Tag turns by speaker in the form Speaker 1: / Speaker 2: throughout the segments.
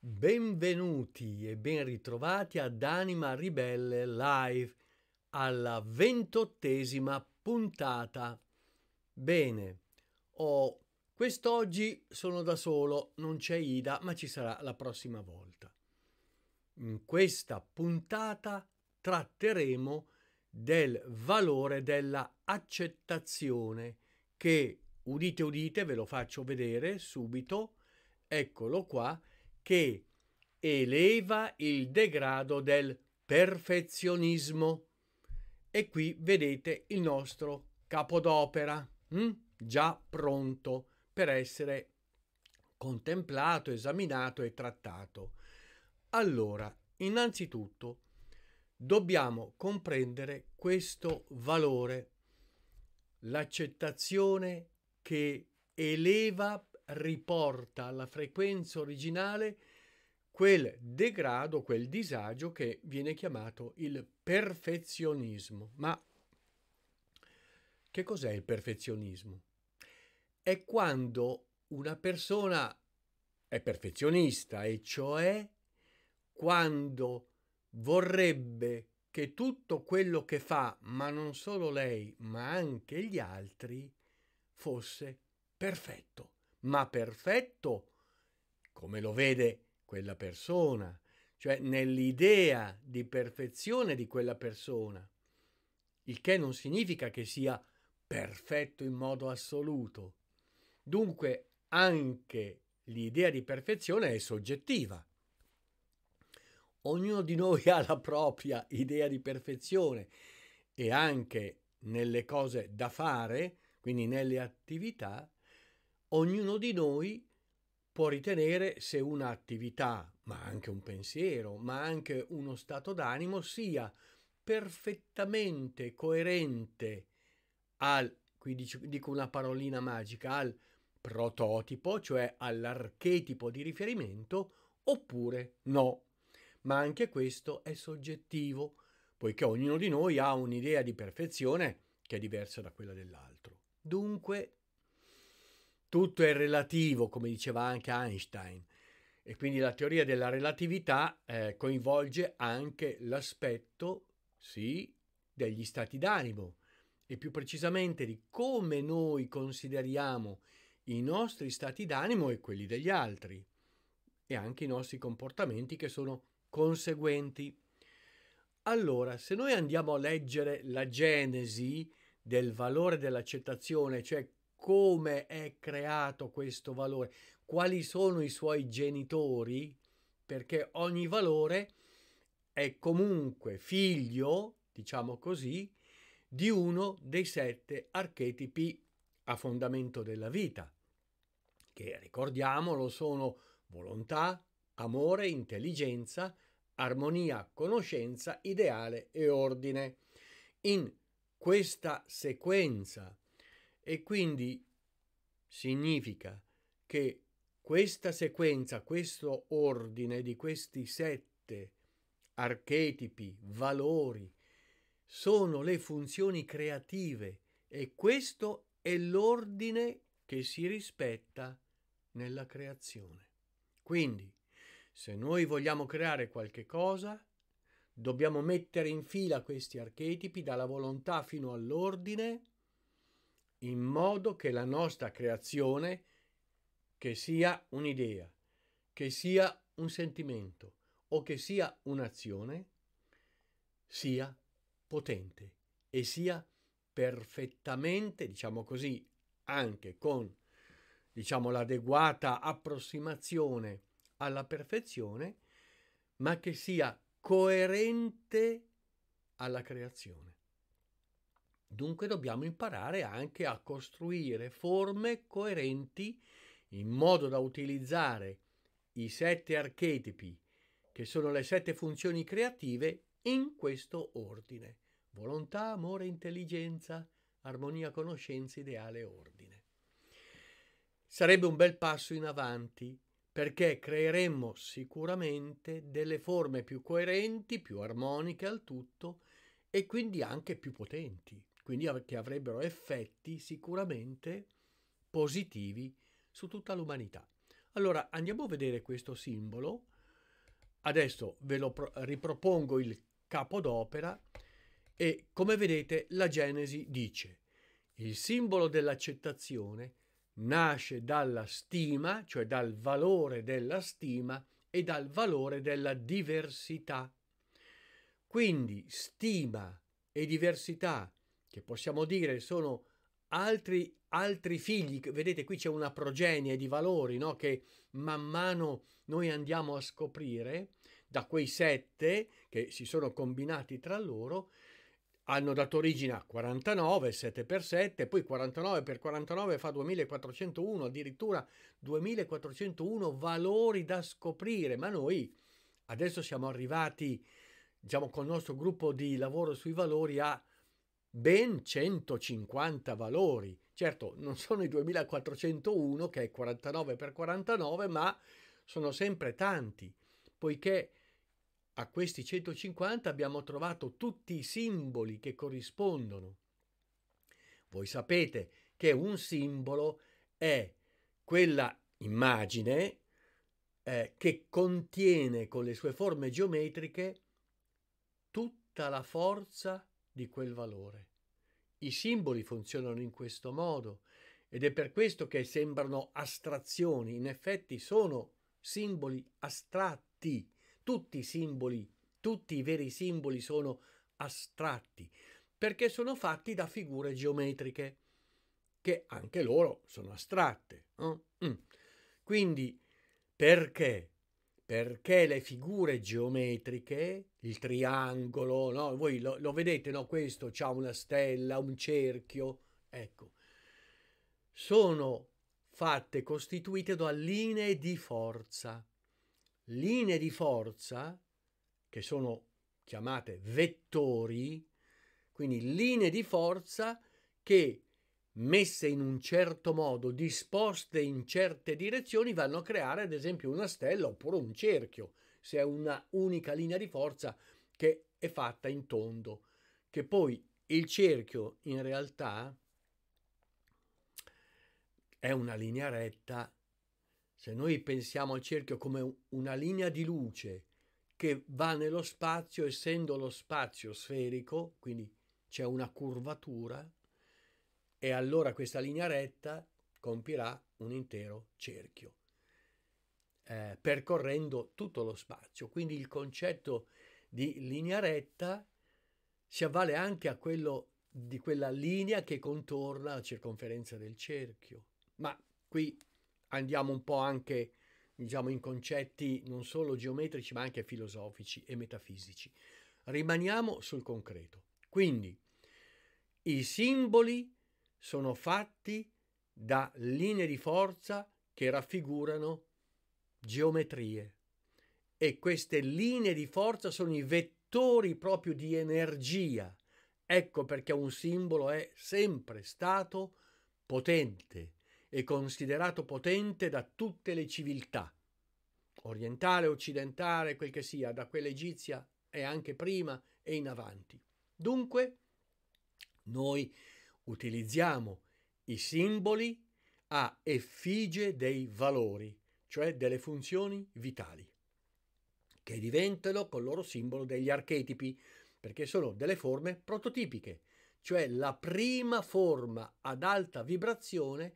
Speaker 1: Benvenuti e ben ritrovati ad Anima Ribelle Live alla ventottesima puntata. Bene, oh, quest'oggi sono da solo, non c'è Ida, ma ci sarà la prossima volta. In questa puntata tratteremo del valore della accettazione che, udite udite, ve lo faccio vedere subito, eccolo qua, che eleva il degrado del perfezionismo. E qui vedete il nostro capodopera, hm? già pronto per essere contemplato, esaminato e trattato. Allora, innanzitutto dobbiamo comprendere questo valore, l'accettazione che eleva riporta alla frequenza originale quel degrado, quel disagio che viene chiamato il perfezionismo. Ma che cos'è il perfezionismo? È quando una persona è perfezionista e cioè quando vorrebbe che tutto quello che fa, ma non solo lei, ma anche gli altri, fosse perfetto ma perfetto come lo vede quella persona, cioè nell'idea di perfezione di quella persona, il che non significa che sia perfetto in modo assoluto. Dunque anche l'idea di perfezione è soggettiva. Ognuno di noi ha la propria idea di perfezione e anche nelle cose da fare, quindi nelle attività, ognuno di noi può ritenere se un'attività, ma anche un pensiero, ma anche uno stato d'animo sia perfettamente coerente al, qui dico, una parolina magica, al prototipo, cioè all'archetipo di riferimento, oppure no. Ma anche questo è soggettivo, poiché ognuno di noi ha un'idea di perfezione che è diversa da quella dell'altro. Dunque, tutto è relativo, come diceva anche Einstein, e quindi la teoria della relatività eh, coinvolge anche l'aspetto, sì, degli stati d'animo e più precisamente di come noi consideriamo i nostri stati d'animo e quelli degli altri e anche i nostri comportamenti che sono conseguenti. Allora, se noi andiamo a leggere la genesi del valore dell'accettazione, cioè come è creato questo valore, quali sono i suoi genitori, perché ogni valore è comunque figlio, diciamo così, di uno dei sette archetipi a fondamento della vita, che ricordiamolo sono volontà, amore, intelligenza, armonia, conoscenza, ideale e ordine. In questa sequenza e quindi significa che questa sequenza, questo ordine di questi sette archetipi, valori, sono le funzioni creative e questo è l'ordine che si rispetta nella creazione. Quindi, se noi vogliamo creare qualche cosa, dobbiamo mettere in fila questi archetipi dalla volontà fino all'ordine in modo che la nostra creazione che sia un'idea, che sia un sentimento o che sia un'azione, sia potente e sia perfettamente, diciamo così, anche con diciamo l'adeguata approssimazione alla perfezione, ma che sia coerente alla creazione. Dunque dobbiamo imparare anche a costruire forme coerenti in modo da utilizzare i sette archetipi, che sono le sette funzioni creative, in questo ordine. Volontà, amore, intelligenza, armonia, conoscenza, ideale, ordine. Sarebbe un bel passo in avanti perché creeremmo sicuramente delle forme più coerenti, più armoniche al tutto e quindi anche più potenti quindi che avrebbero effetti sicuramente positivi su tutta l'umanità. Allora andiamo a vedere questo simbolo. Adesso ve lo ripropongo il capo d'opera e come vedete la Genesi dice il simbolo dell'accettazione nasce dalla stima, cioè dal valore della stima e dal valore della diversità. Quindi stima e diversità che possiamo dire sono altri, altri figli. Vedete, qui c'è una progenie di valori no? che man mano noi andiamo a scoprire da quei sette che si sono combinati tra loro. Hanno dato origine a 49, 7 per 7, poi 49 per 49 fa 2401, addirittura 2401 valori da scoprire, ma noi adesso siamo arrivati, diciamo, col nostro gruppo di lavoro sui valori a ben 150 valori. Certo, non sono i 2401 che è 49 per 49, ma sono sempre tanti, poiché a questi 150 abbiamo trovato tutti i simboli che corrispondono. Voi sapete che un simbolo è quella immagine eh, che contiene con le sue forme geometriche tutta la forza di quel valore. I simboli funzionano in questo modo ed è per questo che sembrano astrazioni, in effetti sono simboli astratti, tutti i simboli, tutti i veri simboli sono astratti, perché sono fatti da figure geometriche, che anche loro sono astratte. Eh? Mm. Quindi perché perché le figure geometriche, il triangolo, no? voi lo, lo vedete, no? questo ha una stella, un cerchio, ecco, sono fatte, costituite da linee di forza. Linee di forza, che sono chiamate vettori, quindi linee di forza che messe in un certo modo, disposte in certe direzioni, vanno a creare ad esempio una stella oppure un cerchio, se è una unica linea di forza che è fatta in tondo, che poi il cerchio in realtà è una linea retta. Se noi pensiamo al cerchio come una linea di luce che va nello spazio, essendo lo spazio sferico, quindi c'è una curvatura, e allora questa linea retta compirà un intero cerchio, eh, percorrendo tutto lo spazio. Quindi il concetto di linea retta si avvale anche a quello di quella linea che contorna la circonferenza del cerchio. Ma qui andiamo un po' anche diciamo in concetti non solo geometrici ma anche filosofici e metafisici. Rimaniamo sul concreto. Quindi i simboli sono fatti da linee di forza che raffigurano geometrie e queste linee di forza sono i vettori proprio di energia. Ecco perché un simbolo è sempre stato potente e considerato potente da tutte le civiltà, orientale, occidentale, quel che sia, da quella egizia e anche prima e in avanti. Dunque, noi utilizziamo i simboli a effigie dei valori, cioè delle funzioni vitali, che diventano col loro simbolo degli archetipi, perché sono delle forme prototipiche, cioè la prima forma ad alta vibrazione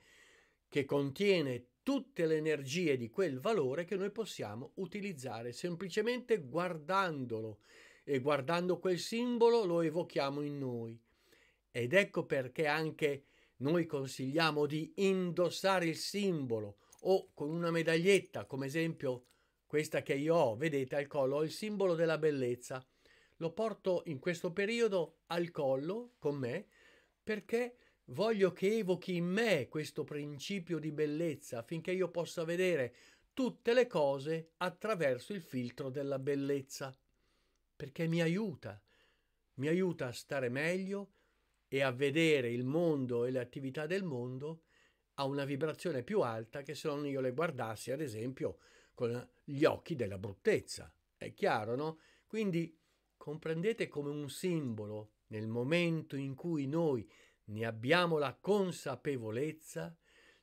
Speaker 1: che contiene tutte le energie di quel valore che noi possiamo utilizzare semplicemente guardandolo e guardando quel simbolo lo evochiamo in noi. Ed ecco perché anche noi consigliamo di indossare il simbolo o con una medaglietta, come esempio questa che io ho, vedete al collo, ho il simbolo della bellezza. Lo porto in questo periodo al collo con me perché voglio che evochi in me questo principio di bellezza affinché io possa vedere tutte le cose attraverso il filtro della bellezza, perché mi aiuta, mi aiuta a stare meglio, e a vedere il mondo e le attività del mondo a una vibrazione più alta che se non io le guardassi, ad esempio, con gli occhi della bruttezza. È chiaro, no? Quindi comprendete come un simbolo, nel momento in cui noi ne abbiamo la consapevolezza,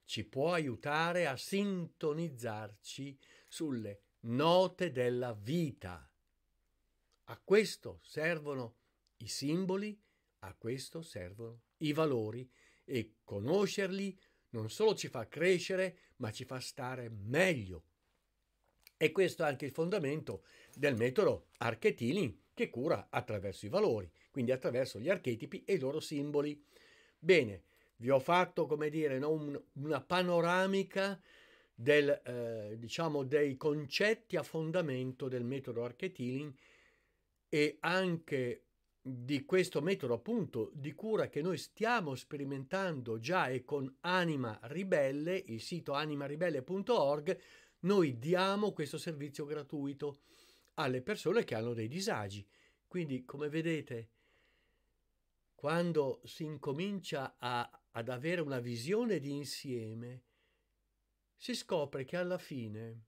Speaker 1: ci può aiutare a sintonizzarci sulle note della vita. A questo servono i simboli a questo servono i valori e conoscerli non solo ci fa crescere, ma ci fa stare meglio. E questo è anche il fondamento del metodo Archetini che cura attraverso i valori, quindi attraverso gli archetipi e i loro simboli. Bene, vi ho fatto, come dire, no, un, una panoramica del, eh, diciamo, dei concetti a fondamento del metodo Archetiling e anche di questo metodo appunto di cura che noi stiamo sperimentando già e con Anima Ribelle, il sito animaribelle.org, noi diamo questo servizio gratuito alle persone che hanno dei disagi. Quindi, come vedete, quando si incomincia a, ad avere una visione di insieme, si scopre che alla fine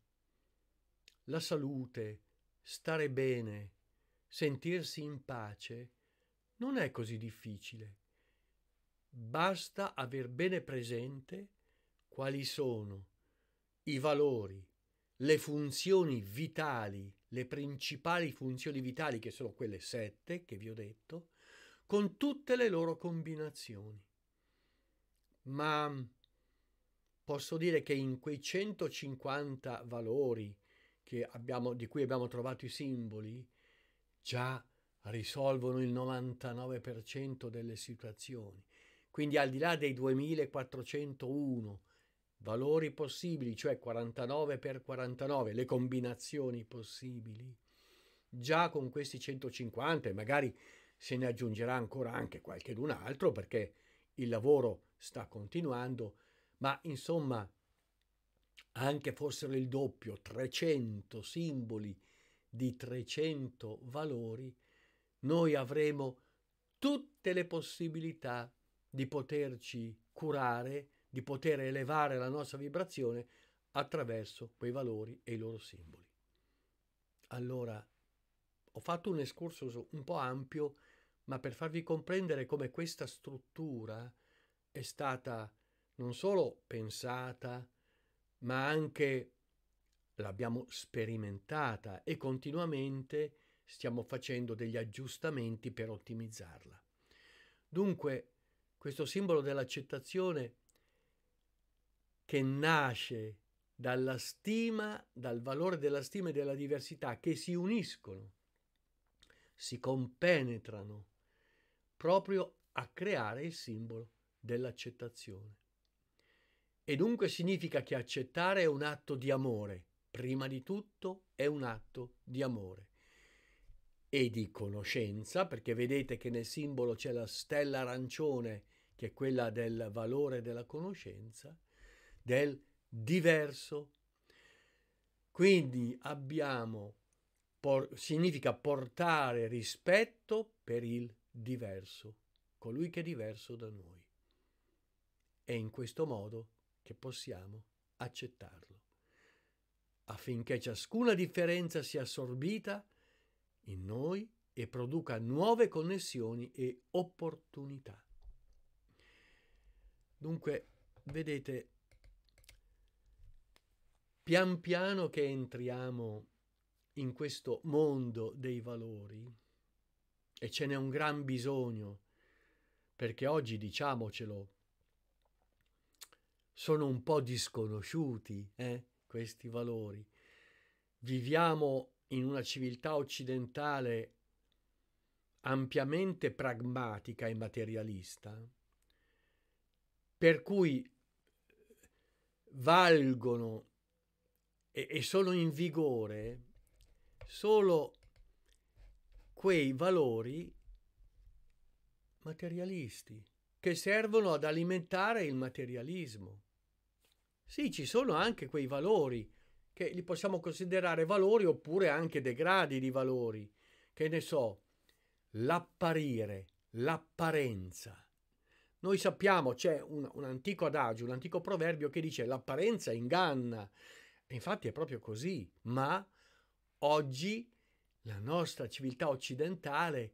Speaker 1: la salute, stare bene, sentirsi in pace non è così difficile. Basta aver bene presente quali sono i valori, le funzioni vitali, le principali funzioni vitali, che sono quelle sette che vi ho detto, con tutte le loro combinazioni. Ma posso dire che in quei 150 valori abbiamo, di cui abbiamo trovato i simboli, già risolvono il 99% delle situazioni. Quindi al di là dei 2401 valori possibili, cioè 49 per 49, le combinazioni possibili, già con questi 150 e magari se ne aggiungerà ancora anche qualche d'un altro perché il lavoro sta continuando, ma insomma anche fossero il doppio, 300 simboli di 300 valori, noi avremo tutte le possibilità di poterci curare, di poter elevare la nostra vibrazione attraverso quei valori e i loro simboli. Allora, ho fatto un escursus un po' ampio, ma per farvi comprendere come questa struttura è stata non solo pensata, ma anche l'abbiamo sperimentata e continuamente stiamo facendo degli aggiustamenti per ottimizzarla. Dunque, questo simbolo dell'accettazione che nasce dalla stima, dal valore della stima e della diversità, che si uniscono, si compenetrano proprio a creare il simbolo dell'accettazione. E dunque significa che accettare è un atto di amore, prima di tutto è un atto di amore e di conoscenza, perché vedete che nel simbolo c'è la stella arancione, che è quella del valore della conoscenza, del diverso. Quindi abbiamo, por, significa portare rispetto per il diverso, colui che è diverso da noi. È in questo modo che possiamo accettarlo affinché ciascuna differenza sia assorbita in noi e produca nuove connessioni e opportunità. Dunque, vedete, pian piano che entriamo in questo mondo dei valori, e ce n'è un gran bisogno, perché oggi diciamocelo, sono un po' disconosciuti, eh? questi valori. Viviamo in una civiltà occidentale ampiamente pragmatica e materialista, per cui valgono e, e sono in vigore solo quei valori materialisti che servono ad alimentare il materialismo. Sì, ci sono anche quei valori che li possiamo considerare valori oppure anche degradi di valori. Che ne so, l'apparire, l'apparenza. Noi sappiamo, c'è un, un, antico adagio, un antico proverbio che dice l'apparenza inganna. E infatti è proprio così, ma oggi la nostra civiltà occidentale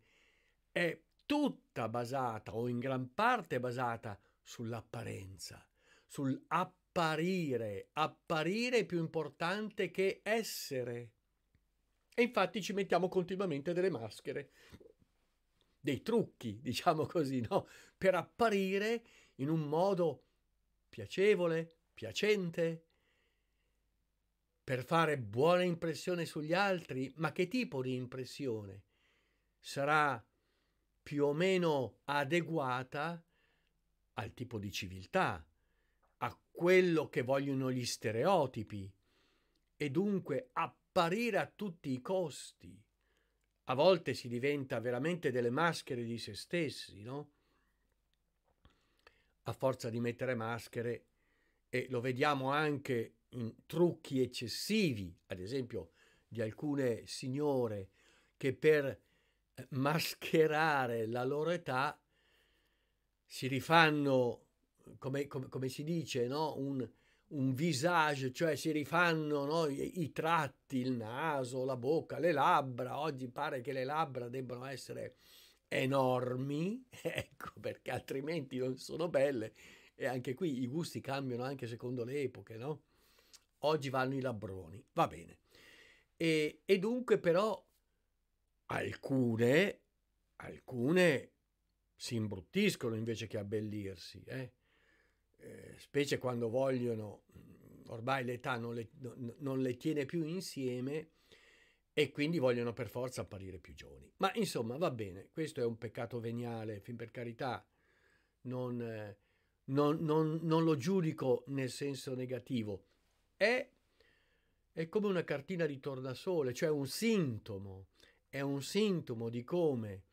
Speaker 1: è tutta basata o in gran parte basata sull'apparenza, sull'apparenza apparire, apparire è più importante che essere. E infatti ci mettiamo continuamente delle maschere, dei trucchi, diciamo così, no? Per apparire in un modo piacevole, piacente, per fare buona impressione sugli altri, ma che tipo di impressione? Sarà più o meno adeguata al tipo di civiltà, quello che vogliono gli stereotipi e dunque apparire a tutti i costi. A volte si diventa veramente delle maschere di se stessi, no? A forza di mettere maschere e lo vediamo anche in trucchi eccessivi, ad esempio di alcune signore che per eh, mascherare la loro età si rifanno come, come, come si dice, no? un, un, visage, cioè si rifanno no? I, I, tratti, il naso, la bocca, le labbra. Oggi pare che le labbra debbano essere enormi, ecco perché altrimenti non sono belle. E anche qui i gusti cambiano anche secondo le epoche, no? Oggi vanno i labbroni, va bene. E, e dunque però alcune, alcune si imbruttiscono invece che abbellirsi, eh? eh, specie quando vogliono, mm, ormai l'età non le, non le tiene più insieme e quindi vogliono per forza apparire più giovani. Ma insomma, va bene, questo è un peccato veniale, fin per carità, non, eh, non, non, non lo giudico nel senso negativo. È, è come una cartina di tornasole, cioè un sintomo, è un sintomo di come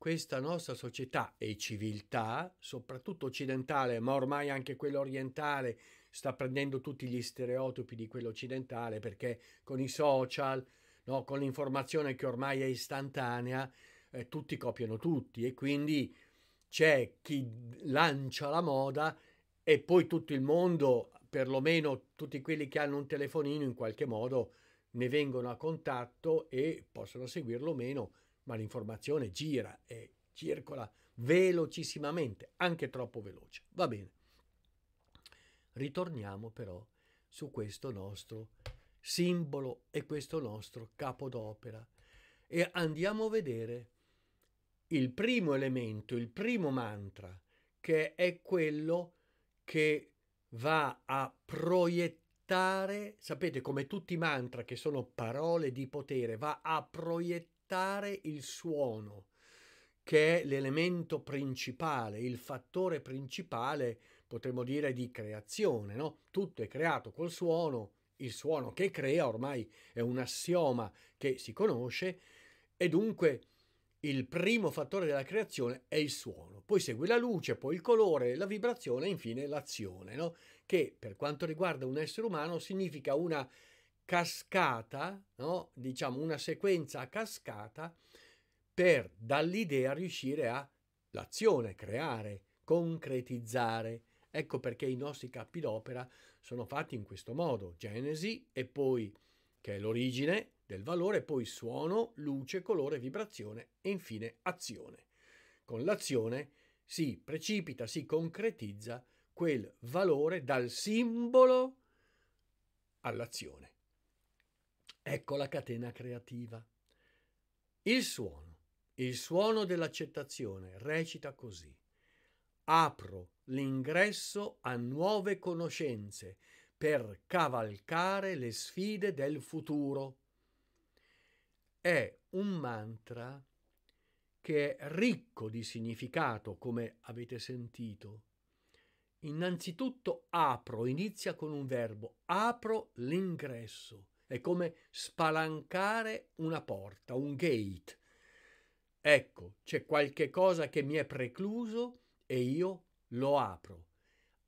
Speaker 1: questa nostra società e civiltà, soprattutto occidentale, ma ormai anche quella orientale, sta prendendo tutti gli stereotipi di quello occidentale perché con i social, no, con l'informazione che ormai è istantanea, eh, tutti copiano tutti e quindi c'è chi lancia la moda e poi tutto il mondo, perlomeno tutti quelli che hanno un telefonino in qualche modo, ne vengono a contatto e possono seguirlo o meno ma l'informazione gira e circola velocissimamente, anche troppo veloce. Va bene. Ritorniamo però su questo nostro simbolo e questo nostro capo d'opera e andiamo a vedere il primo elemento, il primo mantra, che è quello che va a proiettare, sapete come tutti i mantra che sono parole di potere, va a proiettare ascoltare il suono, che è l'elemento principale, il fattore principale, potremmo dire, di creazione. No? Tutto è creato col suono, il suono che crea ormai è un assioma che si conosce e dunque il primo fattore della creazione è il suono, poi segue la luce, poi il colore, la vibrazione e infine l'azione, no? che per quanto riguarda un essere umano significa una cascata, no? diciamo una sequenza a cascata per dall'idea riuscire all'azione, creare, concretizzare. Ecco perché i nostri capi d'opera sono fatti in questo modo, genesi e poi che è l'origine del valore, poi suono, luce, colore, vibrazione e infine azione. Con l'azione si precipita, si concretizza quel valore dal simbolo all'azione. Ecco la catena creativa. Il suono, il suono dell'accettazione, recita così. Apro l'ingresso a nuove conoscenze per cavalcare le sfide del futuro. È un mantra che è ricco di significato, come avete sentito. Innanzitutto apro, inizia con un verbo, apro l'ingresso. È come spalancare una porta, un gate. Ecco, c'è qualche cosa che mi è precluso e io lo apro.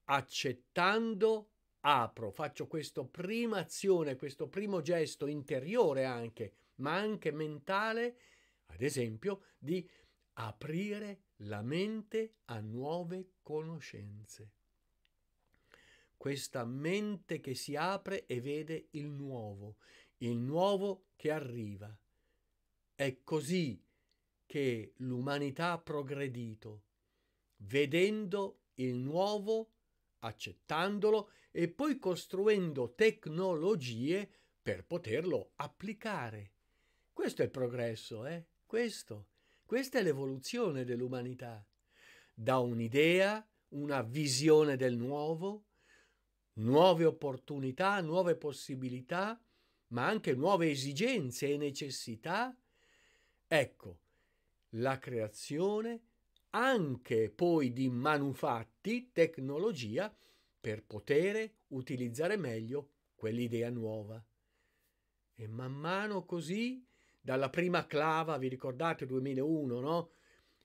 Speaker 1: Accettando, apro, faccio questa prima azione, questo primo gesto interiore anche, ma anche mentale, ad esempio, di aprire la mente a nuove conoscenze questa mente che si apre e vede il nuovo, il nuovo che arriva. È così che l'umanità ha progredito, vedendo il nuovo, accettandolo e poi costruendo tecnologie per poterlo applicare. Questo è il progresso, eh? Questo. Questa è l'evoluzione dell'umanità. Da un'idea, una visione del nuovo, nuove opportunità, nuove possibilità, ma anche nuove esigenze e necessità. Ecco, la creazione anche poi di manufatti, tecnologia, per poter utilizzare meglio quell'idea nuova. E man mano così, dalla prima clava, vi ricordate 2001, no?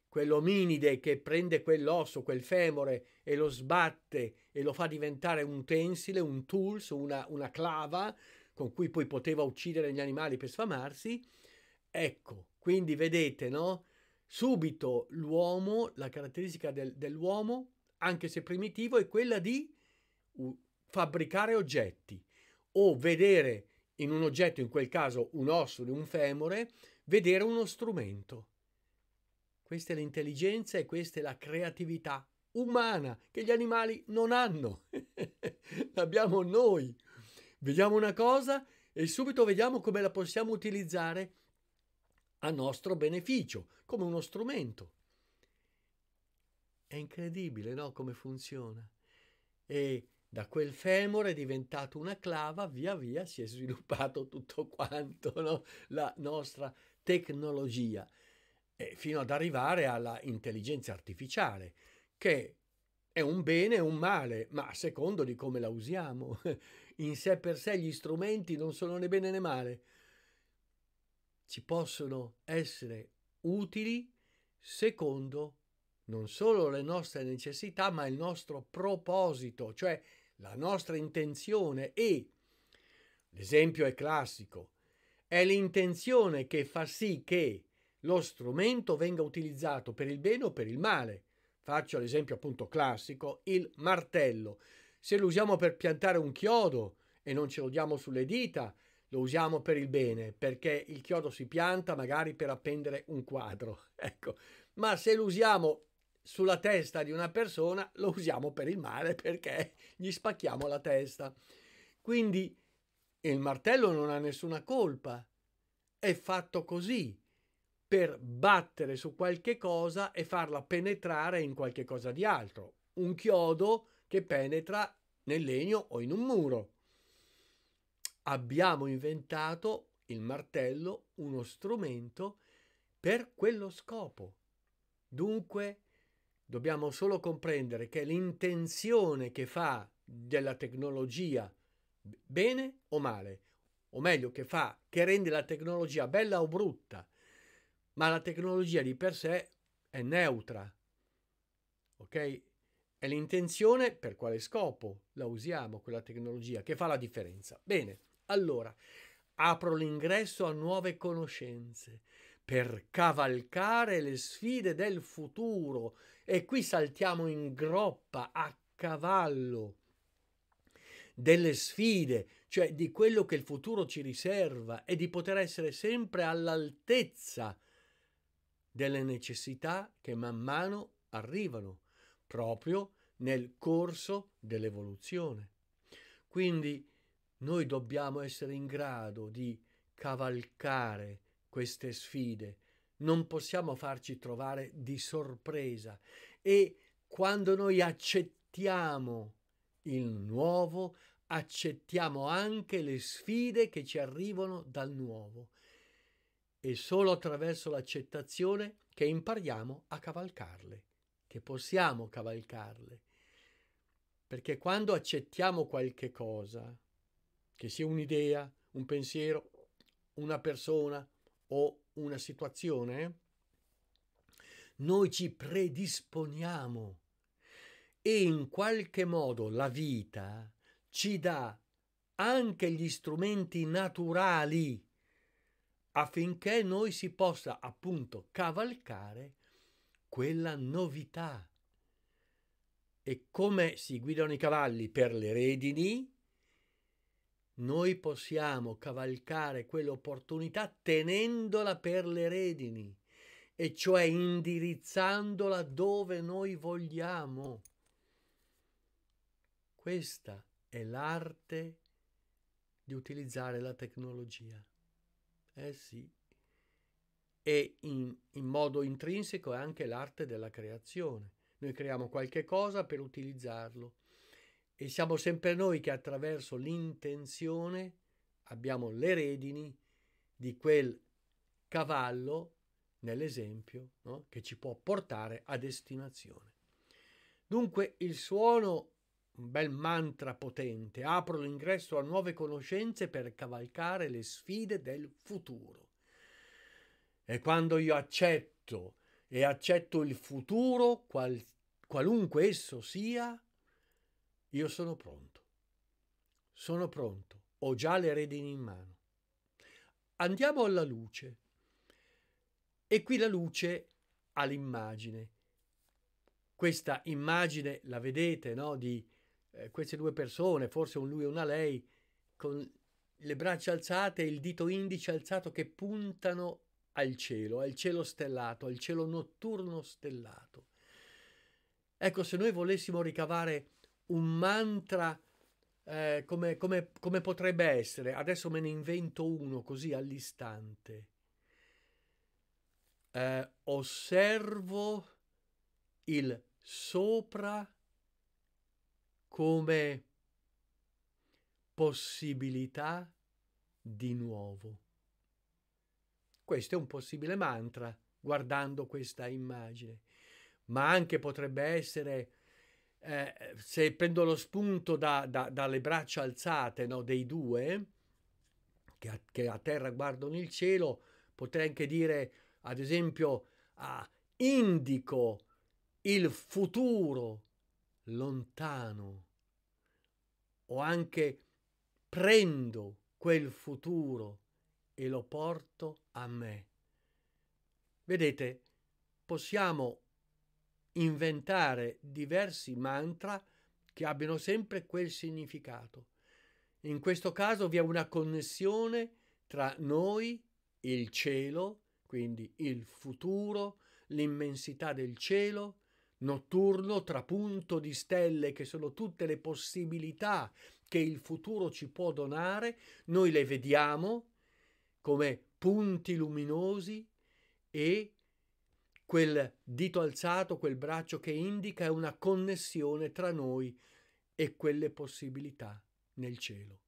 Speaker 1: quell'ominide che prende quell'osso, quel femore e lo sbatte e lo fa diventare un tensile, un tools, una, una clava con cui poi poteva uccidere gli animali per sfamarsi. Ecco, quindi vedete, no? Subito l'uomo, la caratteristica del, dell'uomo, anche se primitivo, è quella di fabbricare oggetti o vedere in un oggetto, in quel caso un osso di un femore, vedere uno strumento. Questa è l'intelligenza e questa è la creatività umana che gli animali non hanno. L'abbiamo noi. Vediamo una cosa e subito vediamo come la possiamo utilizzare a nostro beneficio, come uno strumento. È incredibile, no? Come funziona. E da quel femore è diventato una clava, via via si è sviluppato tutto quanto, no? La nostra tecnologia fino ad arrivare alla intelligenza artificiale, che è un bene o un male, ma a secondo di come la usiamo. In sé per sé gli strumenti non sono né bene né male. Ci possono essere utili secondo non solo le nostre necessità, ma il nostro proposito, cioè la nostra intenzione e l'esempio è classico. È l'intenzione che fa sì che lo strumento venga utilizzato per il bene o per il male. Faccio l'esempio appunto classico, il martello. Se lo usiamo per piantare un chiodo e non ce lo diamo sulle dita, lo usiamo per il bene, perché il chiodo si pianta magari per appendere un quadro, ecco. Ma se lo usiamo sulla testa di una persona, lo usiamo per il male perché gli spacchiamo la testa. Quindi il martello non ha nessuna colpa, è fatto così per battere su qualche cosa e farla penetrare in qualche cosa di altro. Un chiodo che penetra nel legno o in un muro. Abbiamo inventato il martello, uno strumento per quello scopo. Dunque, dobbiamo solo comprendere che l'intenzione che fa della tecnologia bene o male, o meglio che fa che rende la tecnologia bella o brutta, ma la tecnologia di per sé è neutra. Ok? È l'intenzione per quale scopo la usiamo, quella tecnologia, che fa la differenza. Bene, allora apro l'ingresso a nuove conoscenze per cavalcare le sfide del futuro e qui saltiamo in groppa a cavallo delle sfide, cioè di quello che il futuro ci riserva e di poter essere sempre all'altezza delle necessità che man mano arrivano proprio nel corso dell'evoluzione. Quindi noi dobbiamo essere in grado di cavalcare queste sfide, non possiamo farci trovare di sorpresa e quando noi accettiamo il nuovo, accettiamo anche le sfide che ci arrivano dal nuovo. È solo attraverso l'accettazione che impariamo a cavalcarle, che possiamo cavalcarle. Perché quando accettiamo qualche cosa, che sia un'idea, un pensiero, una persona o una situazione, noi ci predisponiamo e in qualche modo la vita ci dà anche gli strumenti naturali affinché noi si possa appunto cavalcare quella novità. E come si guidano i cavalli per le redini, noi possiamo cavalcare quell'opportunità tenendola per le redini, e cioè indirizzandola dove noi vogliamo. Questa è l'arte di utilizzare la tecnologia. Eh sì. E in, in modo intrinseco è anche l'arte della creazione. Noi creiamo qualche cosa per utilizzarlo e siamo sempre noi che attraverso l'intenzione abbiamo le redini di quel cavallo, nell'esempio, no? che ci può portare a destinazione. Dunque il suono un bel mantra potente, apro l'ingresso a nuove conoscenze per cavalcare le sfide del futuro. E quando io accetto e accetto il futuro, qual, qualunque esso sia, io sono pronto. Sono pronto, ho già le redini in mano. Andiamo alla luce. E qui la luce ha l'immagine. Questa immagine la vedete, no? Di eh, queste due persone, forse un lui e una lei, con le braccia alzate e il dito indice alzato che puntano al cielo, al cielo stellato, al cielo notturno stellato. Ecco, se noi volessimo ricavare un mantra eh, come, come, come potrebbe essere, adesso me ne invento uno così all'istante. Eh, osservo il sopra come possibilità di nuovo. Questo è un possibile mantra guardando questa immagine, ma anche potrebbe essere, eh, se prendo lo spunto da, da, dalle braccia alzate no, dei due, che a, che a, terra guardano il cielo, potrei anche dire, ad esempio, ah, indico il futuro lontano o anche prendo quel futuro e lo porto a me. Vedete, possiamo inventare diversi mantra che abbiano sempre quel significato. In questo caso vi è una connessione tra noi, il cielo, quindi il futuro, l'immensità del cielo, notturno trapunto di stelle che sono tutte le possibilità che il futuro ci può donare, noi le vediamo come punti luminosi e quel dito alzato, quel braccio che indica è una connessione tra noi e quelle possibilità nel cielo.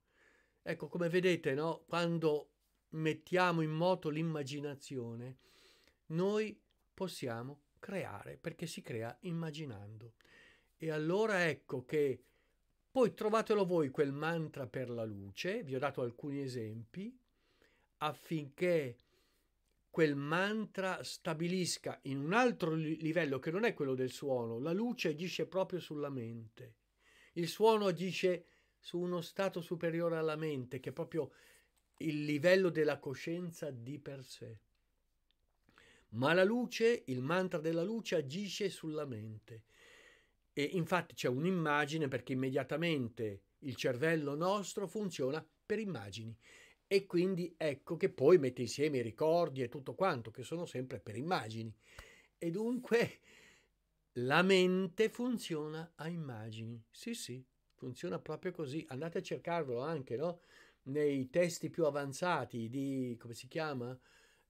Speaker 1: Ecco, come vedete, no? quando mettiamo in moto l'immaginazione, noi possiamo creare, perché si crea immaginando. E allora ecco che poi trovatelo voi quel mantra per la luce, vi ho dato alcuni esempi, affinché quel mantra stabilisca in un altro livello che non è quello del suono, la luce agisce proprio sulla mente, il suono agisce su uno stato superiore alla mente, che è proprio il livello della coscienza di per sé. Ma la luce, il mantra della luce agisce sulla mente. E infatti c'è un'immagine perché immediatamente il cervello nostro funziona per immagini e quindi ecco che poi mette insieme i ricordi e tutto quanto che sono sempre per immagini. E dunque la mente funziona a immagini. Sì, sì, funziona proprio così. Andate a cercarvelo anche, no? Nei testi più avanzati di come si chiama?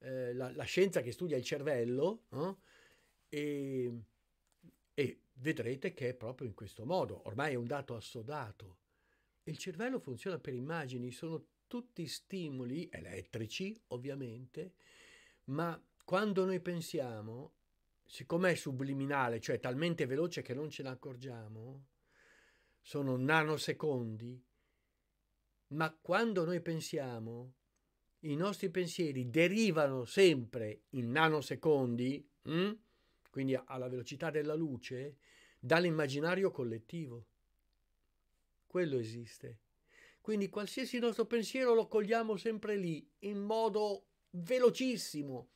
Speaker 1: Eh, la, la, scienza che studia il cervello eh? e, e vedrete che è proprio in questo modo, ormai è un dato assodato. Il cervello funziona per immagini, sono tutti stimoli elettrici ovviamente, ma quando noi pensiamo, siccome è subliminale, cioè talmente veloce che non ce ne accorgiamo, sono nanosecondi, ma quando noi pensiamo i nostri pensieri derivano sempre in nanosecondi, mh? Mm? quindi alla velocità della luce, dall'immaginario collettivo. Quello esiste. Quindi qualsiasi nostro pensiero lo cogliamo sempre lì, in modo velocissimo,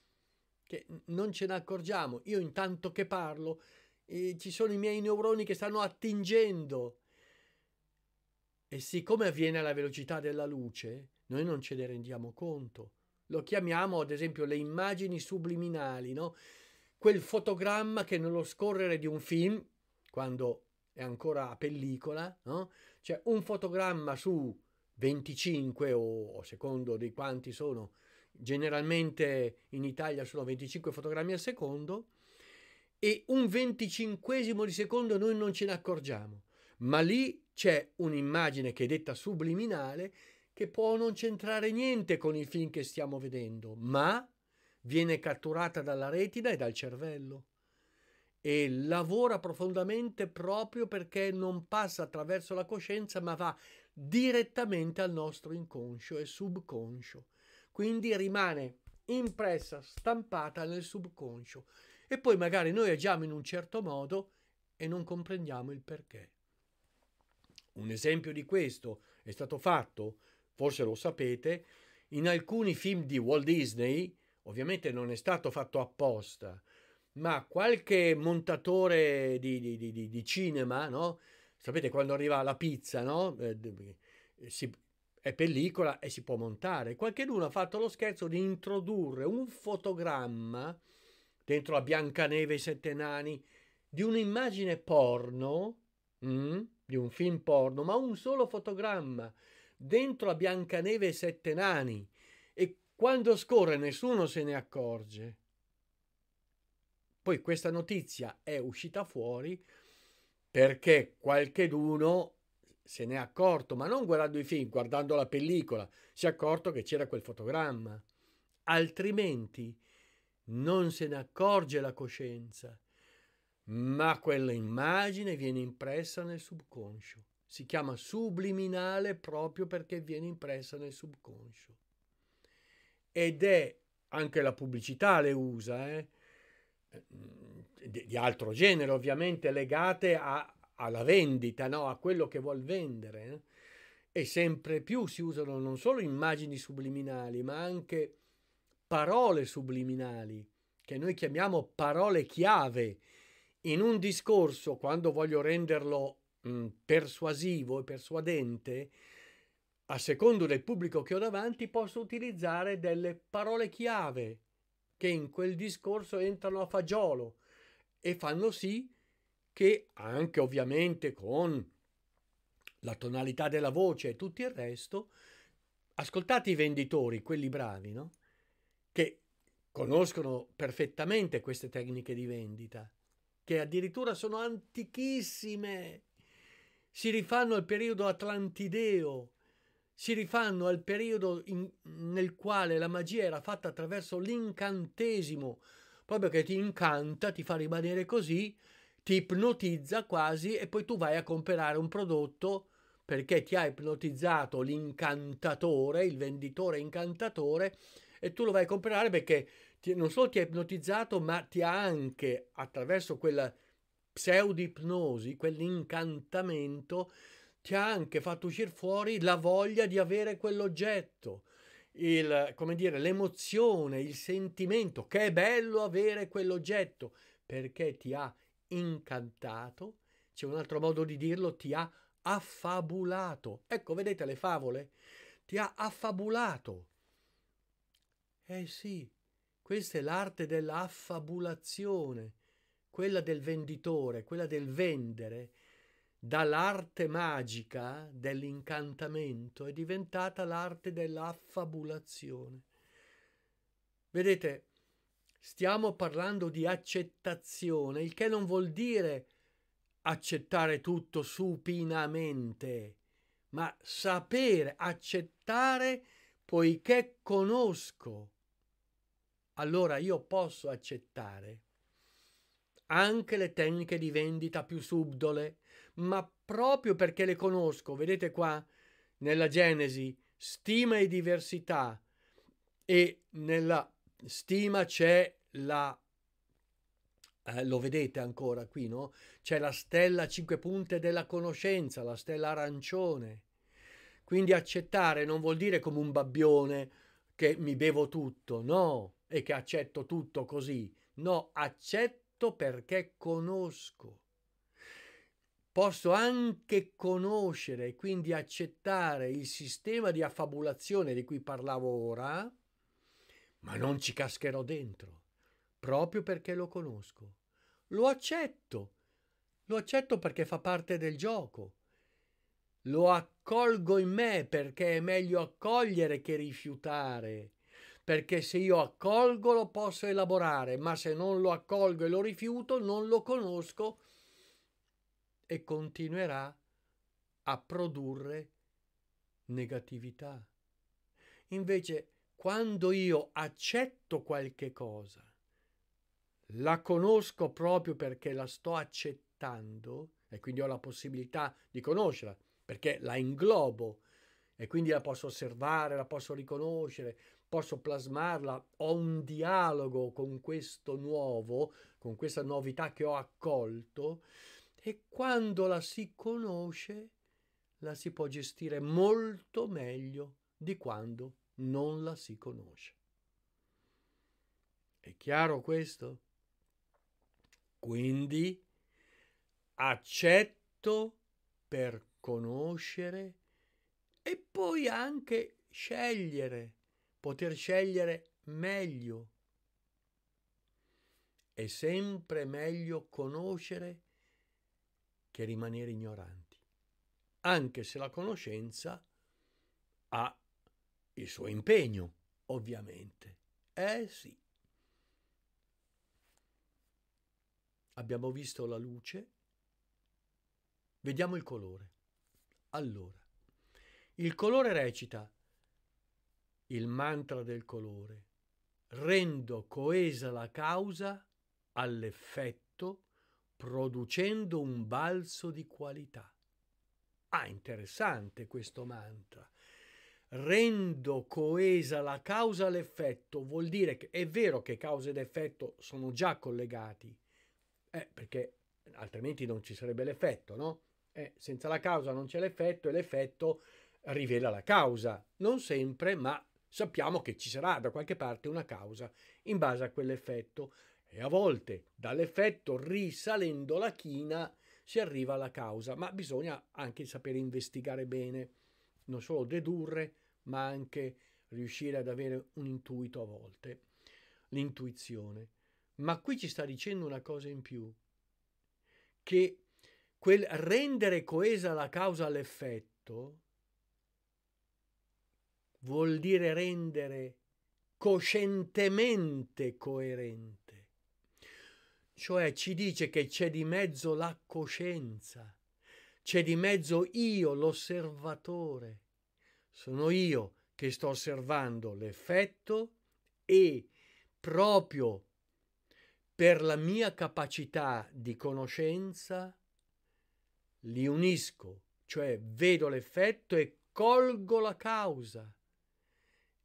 Speaker 1: che non ce ne accorgiamo. Io intanto che parlo, eh, ci sono i miei neuroni che stanno attingendo. E siccome avviene alla velocità della luce, noi non ce ne rendiamo conto. Lo chiamiamo ad esempio le immagini subliminali, no? Quel fotogramma che nello scorrere di un film, quando è ancora a pellicola, no? Cioè un fotogramma su 25 o, o secondo di quanti sono, generalmente in Italia sono 25 fotogrammi al secondo e un venticinquesimo di secondo noi non ce ne accorgiamo, ma lì c'è un'immagine che è detta subliminale che può non c'entrare niente con i film che stiamo vedendo, ma viene catturata dalla retina e dal cervello e lavora profondamente proprio perché non passa attraverso la coscienza ma va direttamente al nostro inconscio e subconscio. Quindi rimane impressa, stampata nel subconscio e poi magari noi agiamo in un certo modo e non comprendiamo il perché. Un esempio di questo è stato fatto forse lo sapete, in alcuni film di Walt Disney, ovviamente non è stato fatto apposta, ma qualche montatore di, di, di, di cinema, no? Sapete quando arriva la pizza, no? Eh, eh si, è pellicola e si può montare. qualche uno ha fatto lo scherzo di introdurre un fotogramma dentro a Biancaneve e i Sette Nani di un'immagine porno, mm, di un film porno, ma un solo fotogramma dentro a Biancaneve e sette nani e quando scorre nessuno se ne accorge. Poi questa notizia è uscita fuori perché qualcheduno se ne è accorto, ma non guardando i film, guardando la pellicola, si è accorto che c'era quel fotogramma. Altrimenti non se ne accorge la coscienza, ma quella immagine viene impressa nel subconscio. Si chiama subliminale proprio perché viene impressa nel subconscio. Ed è anche la pubblicità le usa, eh? eh di altro genere ovviamente, legate a, alla vendita, no? a quello che vuol vendere. Eh? E sempre più si usano non solo immagini subliminali, ma anche parole subliminali, che noi chiamiamo parole chiave, in un discorso, quando voglio renderlo Mm, persuasivo e persuadente, a secondo del pubblico che ho davanti, posso utilizzare delle parole chiave che in quel discorso entrano a fagiolo e fanno sì che anche ovviamente con la tonalità della voce e tutto il resto, ascoltate i venditori, quelli bravi, no? che conoscono perfettamente queste tecniche di vendita, che addirittura sono antichissime si rifanno al periodo atlantideo, si rifanno al periodo in, nel quale la magia era fatta attraverso l'incantesimo, proprio che ti incanta, ti fa rimanere così, ti ipnotizza quasi e poi tu vai a comprare un prodotto perché ti ha ipnotizzato l'incantatore, il venditore incantatore, e tu lo vai a comprare perché ti, non solo ti ha ipnotizzato, ma ti ha anche, attraverso quella pseudipnosi, quell'incantamento, ti ha anche fatto uscire fuori la voglia di avere quell'oggetto, il, come dire, l'emozione, il sentimento, che è bello avere quell'oggetto, perché ti ha incantato, c'è un altro modo di dirlo, ti ha affabulato. Ecco, vedete le favole? Ti ha affabulato. Eh sì, questa è l'arte dell'affabulazione quella del venditore, quella del vendere, dall'arte magica dell'incantamento è diventata l'arte dell'affabulazione. Vedete, stiamo parlando di accettazione, il che non vuol dire accettare tutto supinamente, ma sapere accettare poiché conosco. Allora io posso accettare anche le tecniche di vendita più subdole, ma proprio perché le conosco, vedete qua nella Genesi, stima e diversità e nella stima c'è la eh, lo vedete ancora qui, no? C'è la stella a cinque punte della conoscenza, la stella arancione. Quindi accettare non vuol dire come un babbione che mi bevo tutto, no, e che accetto tutto così. No, accetto fatto perché conosco. Posso anche conoscere e quindi accettare il sistema di affabulazione di cui parlavo ora, ma non ci cascherò dentro, proprio perché lo conosco. Lo accetto, lo accetto perché fa parte del gioco. Lo accolgo in me perché è meglio accogliere che rifiutare perché se io accolgo lo posso elaborare, ma se non lo accolgo e lo rifiuto, non lo conosco e continuerà a produrre negatività. Invece, quando io accetto qualche cosa, la conosco proprio perché la sto accettando e quindi ho la possibilità di conoscerla, perché la inglobo e quindi la posso osservare, la posso riconoscere, posso plasmarla, ho un dialogo con questo nuovo, con questa novità che ho accolto e quando la si conosce la si può gestire molto meglio di quando non la si conosce. È chiaro questo? Quindi accetto per conoscere e poi anche scegliere, poter scegliere meglio. È sempre meglio conoscere che rimanere ignoranti, anche se la conoscenza ha il suo impegno, ovviamente. Eh sì. Abbiamo visto la luce, vediamo il colore. Allora, il colore recita il mantra del colore. Rendo coesa la causa all'effetto producendo un balzo di qualità. Ah, interessante questo mantra. Rendo coesa la causa all'effetto vuol dire che è vero che causa ed effetto sono già collegati, eh, perché altrimenti non ci sarebbe l'effetto, no? Eh, senza la causa non c'è l'effetto e l'effetto rivela la causa. Non sempre, ma sappiamo che ci sarà da qualche parte una causa in base a quell'effetto e a volte dall'effetto risalendo la china si arriva alla causa, ma bisogna anche sapere investigare bene, non solo dedurre, ma anche riuscire ad avere un intuito a volte, l'intuizione. Ma qui ci sta dicendo una cosa in più, che quel rendere coesa la causa all'effetto vuol dire rendere coscientemente coerente, cioè ci dice che c'è di mezzo la coscienza, c'è di mezzo io, l'osservatore, sono io che sto osservando l'effetto e proprio per la mia capacità di conoscenza li unisco, cioè vedo l'effetto e colgo la causa.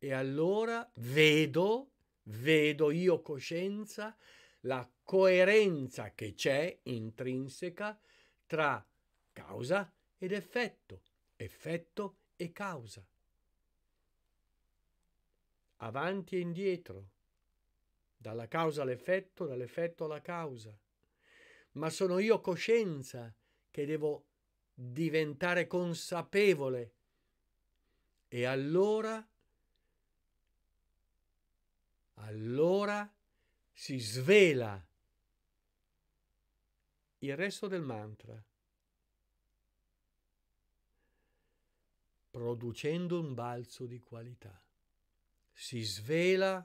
Speaker 1: E allora vedo, vedo io coscienza, la coerenza che c'è intrinseca tra causa ed effetto, effetto e causa. Avanti e indietro, dalla causa all'effetto, dall'effetto alla causa. Ma sono io coscienza che devo diventare consapevole. E allora allora si svela il resto del mantra, producendo un balzo di qualità. Si svela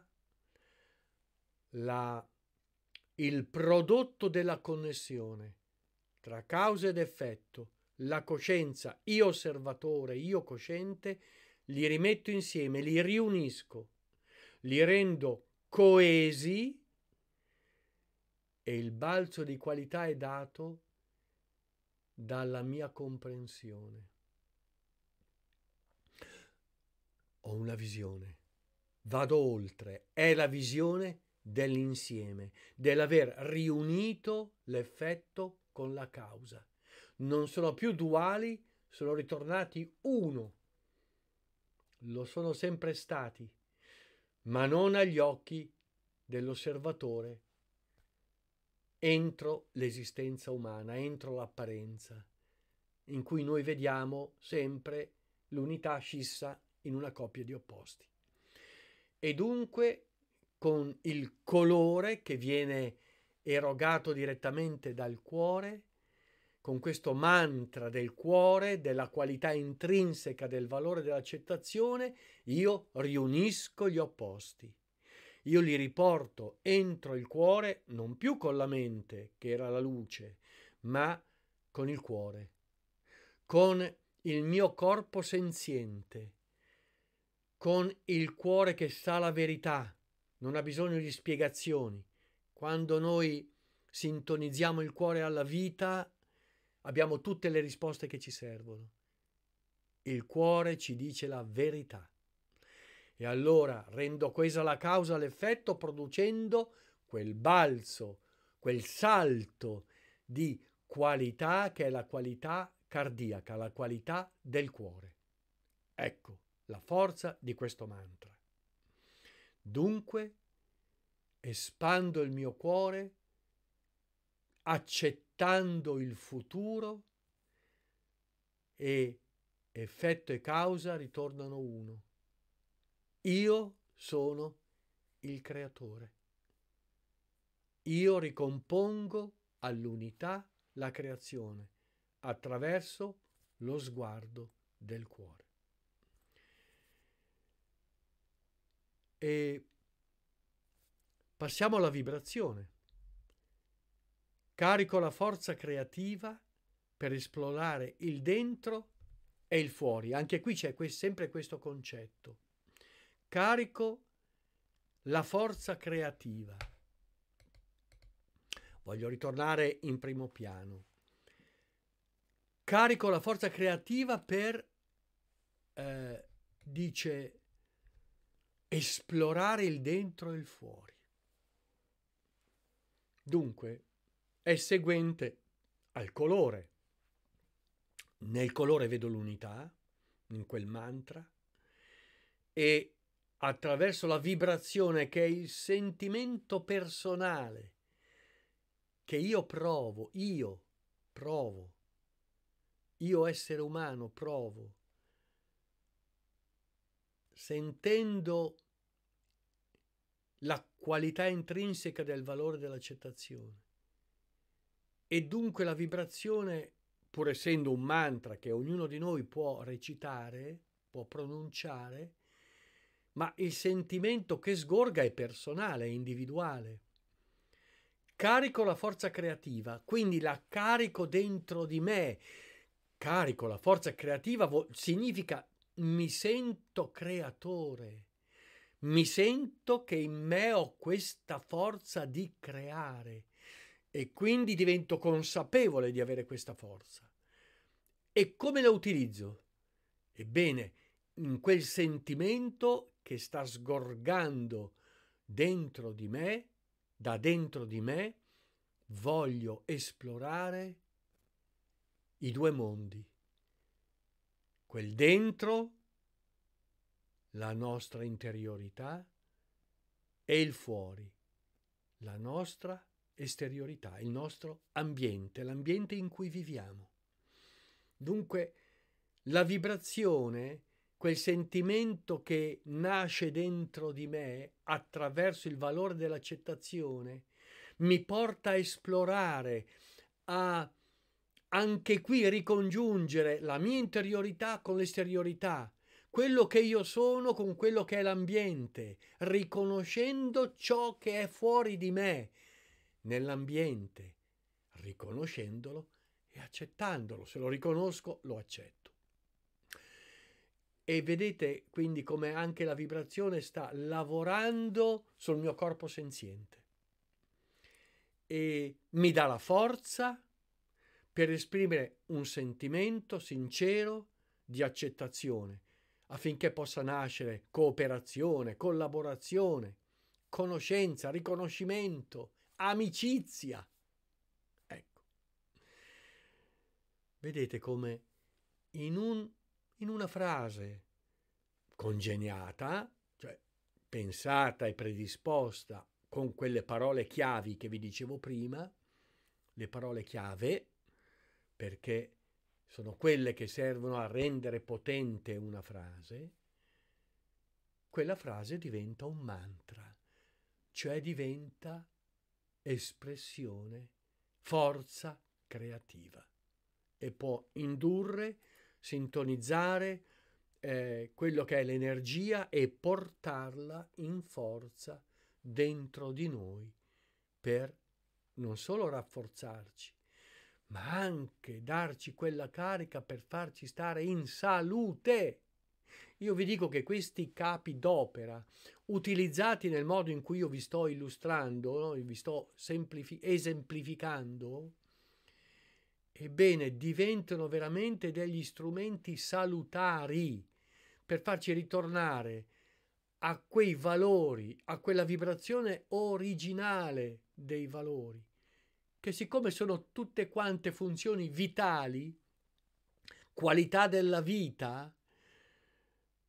Speaker 1: la, il prodotto della connessione tra causa ed effetto, la coscienza, io osservatore, io cosciente, li rimetto insieme, li riunisco li rendo coesi e il balzo di qualità è dato dalla mia comprensione. Ho una visione, vado oltre, è la visione dell'insieme, dell'aver riunito l'effetto con la causa. Non sono più duali, sono ritornati uno. Lo sono sempre stati ma non agli occhi dell'osservatore entro l'esistenza umana, entro l'apparenza, in cui noi vediamo sempre l'unità scissa in una coppia di opposti. E dunque con il colore che viene erogato direttamente dal cuore, con questo mantra del cuore, della qualità intrinseca del valore dell'accettazione, io riunisco gli opposti. Io li riporto entro il cuore non più con la mente, che era la luce, ma con il cuore, con il mio corpo senziente, con il cuore che sa la verità, non ha bisogno di spiegazioni. Quando noi sintonizziamo il cuore alla vita, abbiamo tutte le risposte che ci servono. Il cuore ci dice la verità. E allora rendo questa la causa all'effetto producendo quel balzo, quel salto di qualità che è la qualità cardiaca, la qualità del cuore. Ecco la forza di questo mantra. Dunque, espando il mio cuore accettando progettando il futuro e effetto e causa ritornano uno. Io sono il creatore. Io ricompongo all'unità la creazione attraverso lo sguardo del cuore. E passiamo alla vibrazione. Carico la forza creativa per esplorare il dentro e il fuori. Anche qui c'è que- sempre questo concetto. Carico la forza creativa. Voglio ritornare in primo piano. Carico la forza creativa per, eh, dice, esplorare il dentro e il fuori. Dunque, è seguente al colore. Nel colore vedo l'unità, in quel mantra, e attraverso la vibrazione che è il sentimento personale che io provo, io provo, io essere umano provo, sentendo la qualità intrinseca del valore dell'accettazione e dunque la vibrazione, pur essendo un mantra che ognuno di noi può recitare, può pronunciare, ma il sentimento che sgorga è personale, è individuale. Carico la forza creativa, quindi la carico dentro di me. Carico la forza creativa vo- significa mi sento creatore, mi sento che in me ho questa forza di creare e quindi divento consapevole di avere questa forza. E come la utilizzo? Ebbene, in quel sentimento che sta sgorgando dentro di me, da dentro di me, voglio esplorare i due mondi, quel dentro, la nostra interiorità, e il fuori, la nostra interiorità esteriorità, il nostro ambiente, l'ambiente in cui viviamo. Dunque, la vibrazione, quel sentimento che nasce dentro di me attraverso il valore dell'accettazione, mi porta a esplorare, a anche qui ricongiungere la mia interiorità con l'esteriorità, quello che io sono con quello che è l'ambiente, riconoscendo ciò che è fuori di me nell'ambiente, riconoscendolo e accettandolo. Se lo riconosco, lo accetto. E vedete quindi come anche la vibrazione sta lavorando sul mio corpo senziente e mi dà la forza per esprimere un sentimento sincero di accettazione affinché possa nascere cooperazione, collaborazione, conoscenza, riconoscimento, amicizia. Ecco. Vedete come in, un, in una frase congeniata, cioè pensata e predisposta con quelle parole chiavi che vi dicevo prima, le parole chiave, perché sono quelle che servono a rendere potente una frase, quella frase diventa un mantra, cioè diventa espressione, forza creativa e può indurre, sintonizzare eh, quello che è l'energia e portarla in forza dentro di noi per non solo rafforzarci, ma anche darci quella carica per farci stare in salute. Io vi dico che questi capi d'opera, utilizzati nel modo in cui io vi sto illustrando, no? vi sto semplifi- esemplificando, ebbene, diventano veramente degli strumenti salutari per farci ritornare a quei valori, a quella vibrazione originale dei valori, che siccome sono tutte quante funzioni vitali, qualità della vita,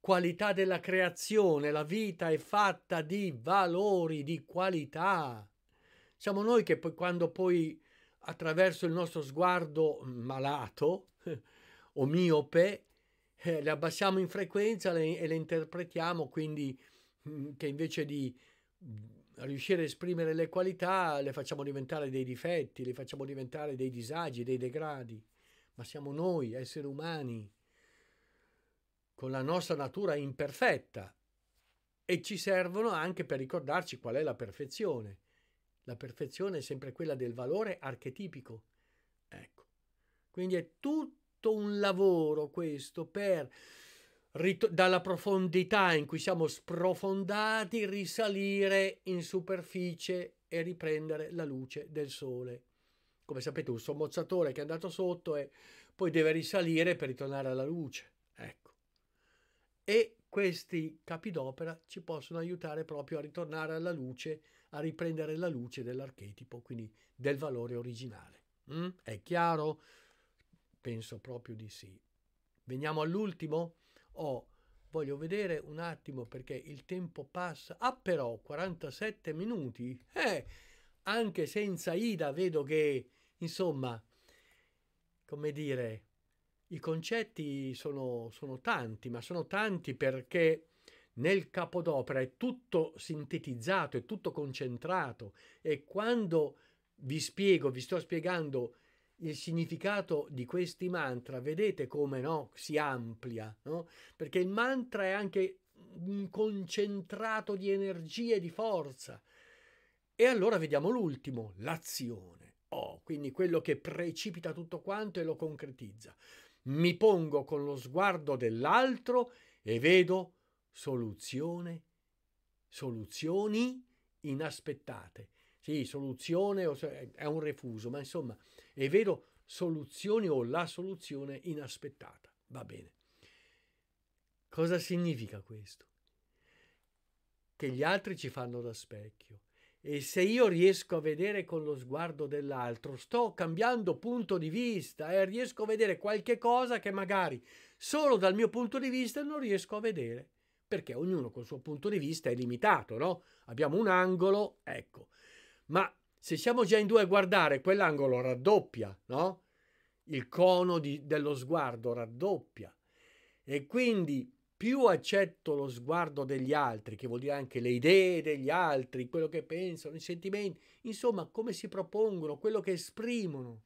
Speaker 1: qualità della creazione, la vita è fatta di valori, di qualità. Siamo noi che poi quando poi attraverso il nostro sguardo malato o miope eh, le abbassiamo in frequenza le, e le interpretiamo, quindi mm, che invece di riuscire a esprimere le qualità le facciamo diventare dei difetti, le facciamo diventare dei disagi, dei degradi, ma siamo noi, esseri umani con la nostra natura imperfetta e ci servono anche per ricordarci qual è la perfezione. La perfezione è sempre quella del valore archetipico. Ecco. Quindi è tutto un lavoro questo per dalla profondità in cui siamo sprofondati risalire in superficie e riprendere la luce del sole. Come sapete, un sommozzatore che è andato sotto e poi deve risalire per ritornare alla luce e questi capi d'opera ci possono aiutare proprio a ritornare alla luce, a riprendere la luce dell'archetipo, quindi del valore originale. Mm? È chiaro? Penso proprio di sì. Veniamo all'ultimo? Oh, voglio vedere un attimo perché il tempo passa. Ah però, 47 minuti? Eh, anche senza Ida vedo che, insomma, come dire, i concetti sono, sono tanti, ma sono tanti perché nel capo d'opera è tutto sintetizzato, è tutto concentrato e quando vi spiego, vi sto spiegando il significato di questi mantra, vedete come no, si amplia, no? perché il mantra è anche un concentrato di energia e di forza. E allora vediamo l'ultimo, l'azione. Oh, quindi quello che precipita tutto quanto e lo concretizza mi pongo con lo sguardo dell'altro e vedo soluzione, soluzioni inaspettate. Sì, soluzione è un refuso, ma insomma, e vedo soluzioni o la soluzione inaspettata. Va bene. Cosa significa questo? Che gli altri ci fanno da specchio e se io riesco a vedere con lo sguardo dell'altro, sto cambiando punto di vista e eh, riesco a vedere qualche cosa che magari solo dal mio punto di vista non riesco a vedere, perché ognuno col suo punto di vista è limitato, no? Abbiamo un angolo, ecco. Ma se siamo già in due a guardare, quell'angolo raddoppia, no? Il cono di, dello sguardo raddoppia. E quindi più accetto lo sguardo degli altri, che vuol dire anche le idee degli altri, quello che pensano, i sentimenti, insomma come si propongono, quello che esprimono,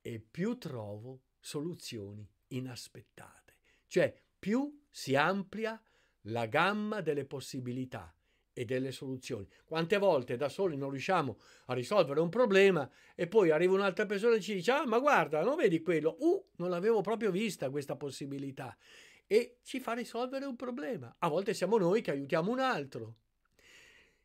Speaker 1: e più trovo soluzioni inaspettate. Cioè più si amplia la gamma delle possibilità e delle soluzioni. Quante volte da soli non riusciamo a risolvere un problema e poi arriva un'altra persona e ci dice ah ma guarda non vedi quello, uh non l'avevo proprio vista questa possibilità e ci fa risolvere un problema. A volte siamo noi che aiutiamo un altro.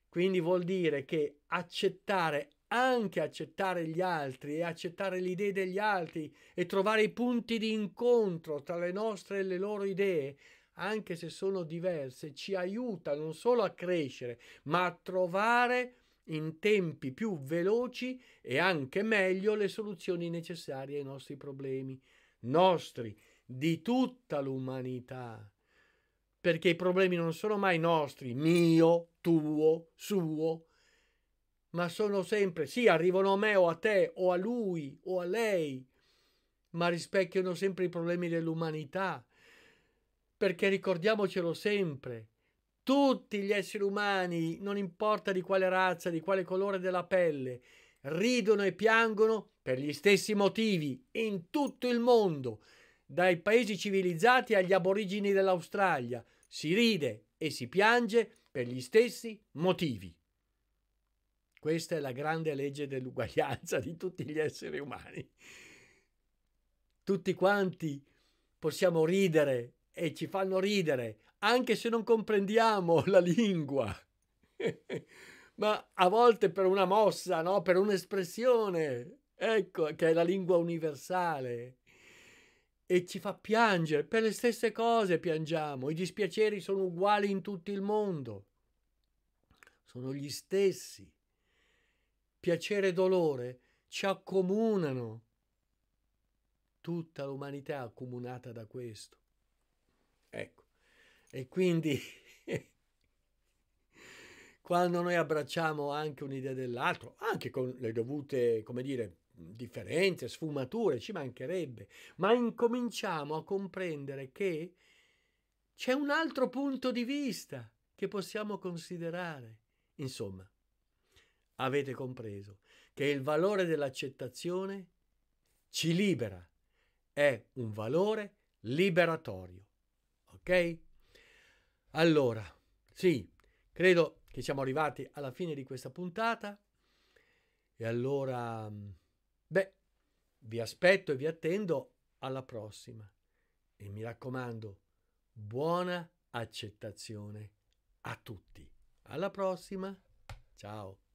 Speaker 1: Quindi vuol dire che accettare, anche accettare gli altri e accettare le idee degli altri e trovare i punti di incontro tra le nostre e le loro idee anche se sono diverse, ci aiuta non solo a crescere, ma a trovare in tempi più veloci e anche meglio le soluzioni necessarie ai nostri problemi, nostri, di tutta l'umanità. Perché i problemi non sono mai nostri, mio, tuo, suo, ma sono sempre, sì, arrivano a me o a te o a lui o a lei, ma rispecchiano sempre i problemi dell'umanità perché ricordiamocelo sempre, tutti gli esseri umani, non importa di quale razza, di quale colore della pelle, ridono e piangono per gli stessi motivi in tutto il mondo, dai paesi civilizzati agli aborigini dell'Australia. Si ride e si piange per gli stessi motivi. Questa è la grande legge dell'uguaglianza di tutti gli esseri umani. Tutti quanti possiamo ridere e ci fanno ridere, anche se non comprendiamo la lingua. Ma a volte per una mossa, no? per un'espressione, ecco, che è la lingua universale. E ci fa piangere, per le stesse cose piangiamo, i dispiaceri sono uguali in tutto il mondo, sono gli stessi. Piacere e dolore ci accomunano. Tutta l'umanità è accomunata da questo. Ecco. E quindi quando noi abbracciamo anche un'idea dell'altro, anche con le dovute, come dire, differenze, sfumature, ci mancherebbe, ma incominciamo a comprendere che c'è un altro punto di vista che possiamo considerare. Insomma, avete compreso che il valore dell'accettazione ci libera, è un valore liberatorio. Ok? Allora, sì, credo che siamo arrivati alla fine di questa puntata. E allora, mm, beh, vi aspetto e vi attendo alla prossima. E mi raccomando, buona accettazione a tutti. Alla prossima. Ciao.